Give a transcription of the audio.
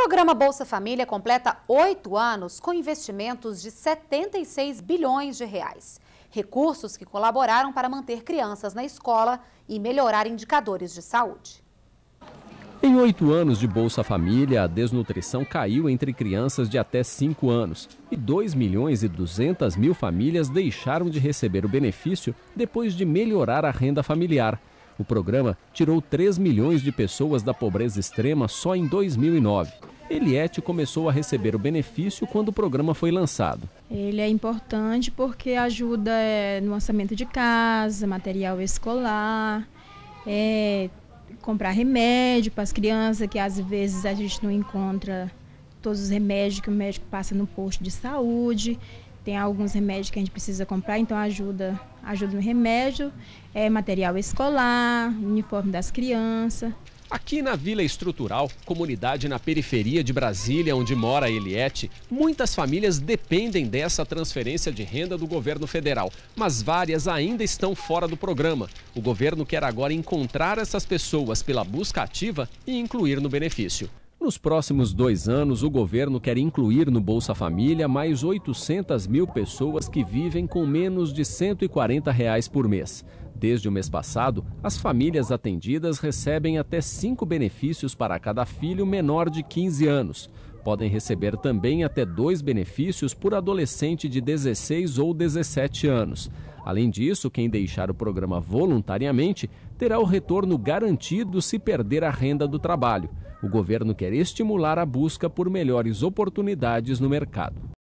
O programa Bolsa Família completa oito anos com investimentos de 76 bilhões de reais. Recursos que colaboraram para manter crianças na escola e melhorar indicadores de saúde. Em oito anos de Bolsa Família, a desnutrição caiu entre crianças de até cinco anos e 2 milhões e 200 mil famílias deixaram de receber o benefício depois de melhorar a renda familiar. O programa tirou 3 milhões de pessoas da pobreza extrema só em 2009. Eliette é, começou a receber o benefício quando o programa foi lançado. Ele é importante porque ajuda é, no orçamento de casa, material escolar, é, comprar remédio para as crianças, que às vezes a gente não encontra todos os remédios que o médico passa no posto de saúde tem alguns remédios que a gente precisa comprar, então ajuda, ajuda no remédio, é, material escolar, uniforme das crianças. Aqui na Vila Estrutural, comunidade na periferia de Brasília, onde mora a Eliette, muitas famílias dependem dessa transferência de renda do governo federal, mas várias ainda estão fora do programa. O governo quer agora encontrar essas pessoas pela busca ativa e incluir no benefício. Nos próximos dois anos, o governo quer incluir no Bolsa Família mais 800 mil pessoas que vivem com menos de R$ 140 reais por mês. Desde o mês passado, as famílias atendidas recebem até cinco benefícios para cada filho menor de 15 anos. Podem receber também até dois benefícios por adolescente de 16 ou 17 anos. Além disso, quem deixar o programa voluntariamente terá o retorno garantido se perder a renda do trabalho o governo quer estimular a busca por melhores oportunidades no mercado.